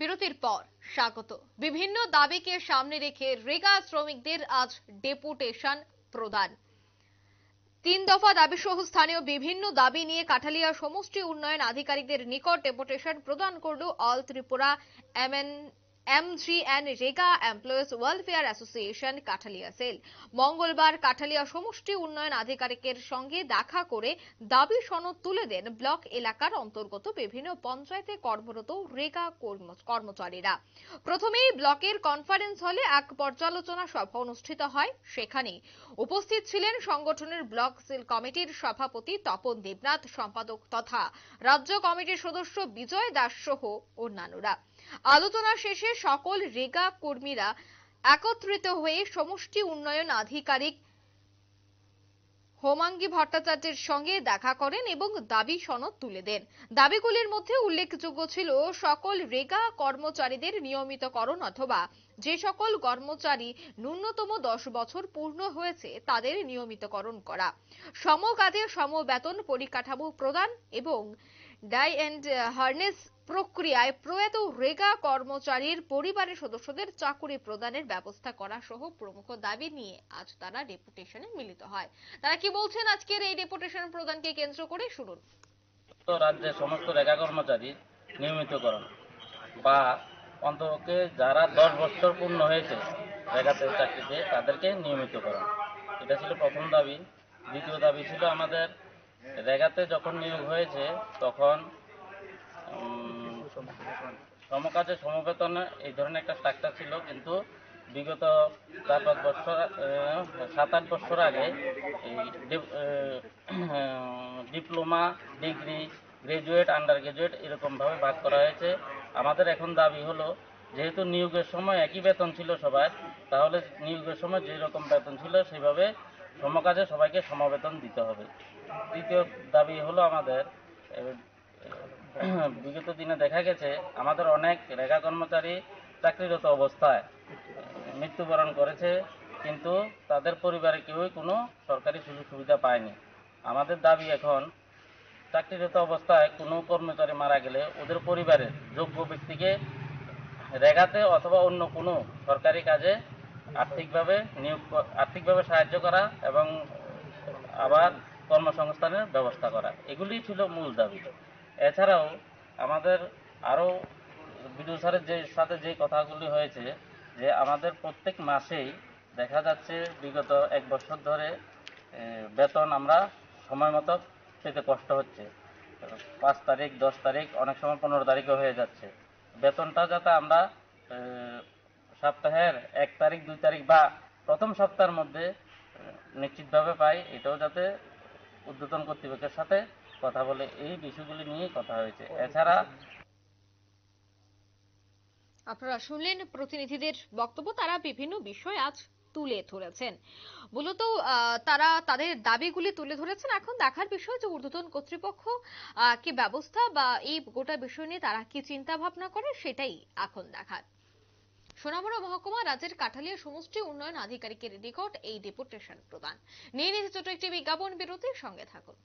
বিরতির পর স্বাগত বিভিন্ন দাবিকে সামনে রেখে রেগা শ্রমিকদের আজ ডেপুটেশন প্রদান তিন দফা দাবি সহ স্থানীয় বিভিন্ন দাবি নিয়ে কাঠালিয়া সমষ্টি উন্নয়ন আধিকারিকদের নিকট ডেপুটেশন প্রদান করল all Tripura MN MGN REGA employees welfare association Kathalia cell মঙ্গলবার কাঠালিয়া সমষ্টি উন্নয়ন আধিকারিকের সঙ্গে দেখা করে দাবি সনদ তুলে দেন ব্লক এলাকার অন্তর্গত বিভিন্ন পঞ্চায়েতে কর্মরত রেগা কর্মচারীরা প্রথমেই ব্লকের কনফারেন্স হলে এক পর্যালোচনা সভা অনুষ্ঠিত হয় সেখানে উপস্থিত ছিলেন সংগঠনের ব্লক সেল কমিটির সভাপতি তপন দেবনাথ সম্পাদক তথা রাজ্য কমিটির সদস্য বিজয় দাস সহ অন্যান্যরা আলোচনা শেষে সকল রেগা কর্মীরা একত্রিত হয়ে সমষ্টি উন্নয়ন আধিকারিক হোমাঙ্গি ভট্টাচার্যের সঙ্গে দেখা করেন এবং দাবি সনদ তুলে দেন দাবিগুলির মধ্যে উল্লেখযোগ্য ছিল সকল রেগা কর্মচারীদের নিয়মিতকরণ অথবা যে সকল কর্মচারী ন্যূনতম দশ বছর পূর্ণ হয়েছে তাদের নিয়মিতকরণ করা সমকাজে কাজে সম বেতন পরিকাঠামো প্রদান এবং ডাই অ্যান্ড হার্নেস প্রক্রিয়ায় প্রয়াত রেগা কর্মচারীর পরিবারের সদস্যদের চাকুরি প্রদানের ব্যবস্থা করা সহ প্রমুখ দাবি নিয়ে আজ তারা ডেপুটেশনে মিলিত হয় তারা কি বলছেন আজকের এই ডেপুটেশন প্রদানকে কেন্দ্র করে শুনুন রাজ্যের সমস্ত রেগা কর্মচারী নিয়মিতকরণ বা অন্তকে যারা দশ বছর পূর্ণ হয়েছে রেগাতে চাকরিতে তাদেরকে নিয়মিতকরণ এটা ছিল প্রথম দাবি দ্বিতীয় দাবি ছিল আমাদের রেগাতে যখন নিয়োগ হয়েছে তখন সমকাজে সমবেতনে এই ধরনের একটা স্ট্রাকচার ছিল কিন্তু বিগত চার পাঁচ বছর সাত আট বছর আগে diploma degree graduate undergraduate এরকমভাবে ভাগ করা হয়েছে আমাদের এখন দাবি হলো যেহেতু নিয়োগের সময় একই বেতন ছিল সবার তাহলে নিয়োগের সময় যেরকম বেতন ছিল সেভাবে সমকাজে সবাইকে সমবেতন দিতে হবে দ্বিতীয় দাবি হলো আমাদের বিগত দিনে দেখা গেছে আমাদের অনেক রেখা কর্মচারী চাকরিরত অবস্থায় মৃত্যুবরণ করেছে কিন্তু তাদের পরিবারে কেউই কোনো সরকারি সুযোগ সুবিধা পায়নি আমাদের দাবি এখন চাকরিরত অবস্থায় কোনো কর্মচারী মারা গেলে ওদের পরিবারের যোগ্য ব্যক্তিকে রেগাতে অথবা অন্য কোনো সরকারি কাজে আর্থিকভাবে নিয়োগ আর্থিকভাবে সাহায্য করা এবং আবার কর্মসংস্থানের ব্যবস্থা করা এগুলি ছিল মূল দাবি এছাড়াও আমাদের আরও বিদ্যুৎ সারের যে সাথে যে কথাগুলি হয়েছে যে আমাদের প্রত্যেক মাসেই দেখা যাচ্ছে বিগত এক বছর ধরে বেতন আমরা সময় মতো পেতে কষ্ট হচ্ছে পাঁচ তারিখ দশ তারিখ অনেক সময় পনেরো তারিখও হয়ে যাচ্ছে বেতনটা যাতে আমরা সপ্তাহের এক তারিখ দুই তারিখ বা প্রথম সপ্তাহের মধ্যে নিশ্চিতভাবে পাই এটাও যাতে উদ্বোধন কর্তৃপক্ষের সাথে কথা বলে এই বিষয়গুলি নিয়ে কথা হয়েছে এছাড়া আপনারা শুনলেন প্রতিনিধিদের বক্তব্য তারা বিভিন্ন বিষয় আজ তুলে ধরেছেন মূলত তারা তাদের দাবিগুলি তুলে ধরেছেন এখন দেখার বিষয় যে ঊর্ধ্বতন কর্তৃপক্ষ কি ব্যবস্থা বা এই গোটা বিষয় নিয়ে তারা কি চিন্তা ভাবনা করে সেটাই এখন দেখার সোনামুড়া মহকুমা রাজ্যের কাঠালিয়া সমষ্টি উন্নয়ন আধিকারিকের রেকর্ড এই ডেপুটেশন প্রদান নিয়ে নিতে ছোট একটি বিজ্ঞাপন বিরতির সঙ্গে থাকুন